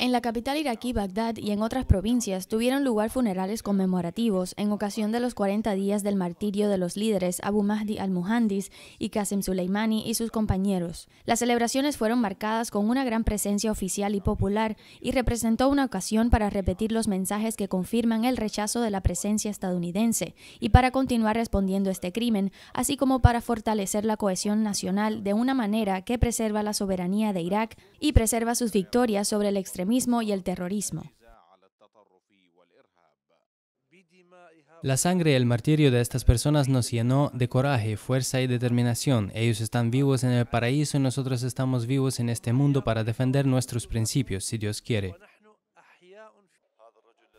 En la capital iraquí, Bagdad, y en otras provincias tuvieron lugar funerales conmemorativos en ocasión de los 40 días del martirio de los líderes Abu Mahdi al-Muhandis y Qasem Suleimani y sus compañeros. Las celebraciones fueron marcadas con una gran presencia oficial y popular y representó una ocasión para repetir los mensajes que confirman el rechazo de la presencia estadounidense y para continuar respondiendo a este crimen, así como para fortalecer la cohesión nacional de una manera que preserva la soberanía de Irak y preserva sus Victoria sobre el extremismo y el terrorismo. La sangre y el martirio de estas personas nos llenó de coraje, fuerza y determinación. Ellos están vivos en el paraíso y nosotros estamos vivos en este mundo para defender nuestros principios, si Dios quiere.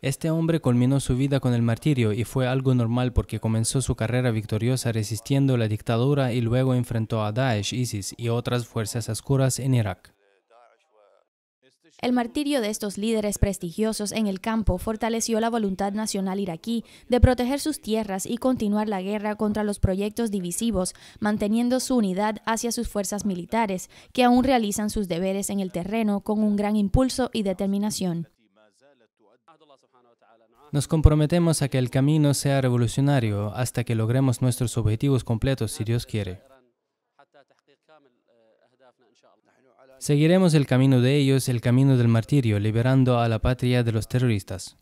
Este hombre culminó su vida con el martirio y fue algo normal porque comenzó su carrera victoriosa resistiendo la dictadura y luego enfrentó a Daesh, ISIS y otras fuerzas oscuras en Irak. El martirio de estos líderes prestigiosos en el campo fortaleció la voluntad nacional iraquí de proteger sus tierras y continuar la guerra contra los proyectos divisivos, manteniendo su unidad hacia sus fuerzas militares, que aún realizan sus deberes en el terreno con un gran impulso y determinación. Nos comprometemos a que el camino sea revolucionario hasta que logremos nuestros objetivos completos, si Dios quiere. Seguiremos el camino de ellos, el camino del martirio, liberando a la patria de los terroristas.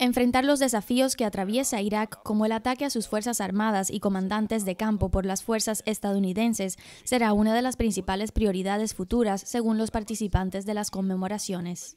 Enfrentar los desafíos que atraviesa Irak, como el ataque a sus Fuerzas Armadas y comandantes de campo por las fuerzas estadounidenses, será una de las principales prioridades futuras, según los participantes de las conmemoraciones.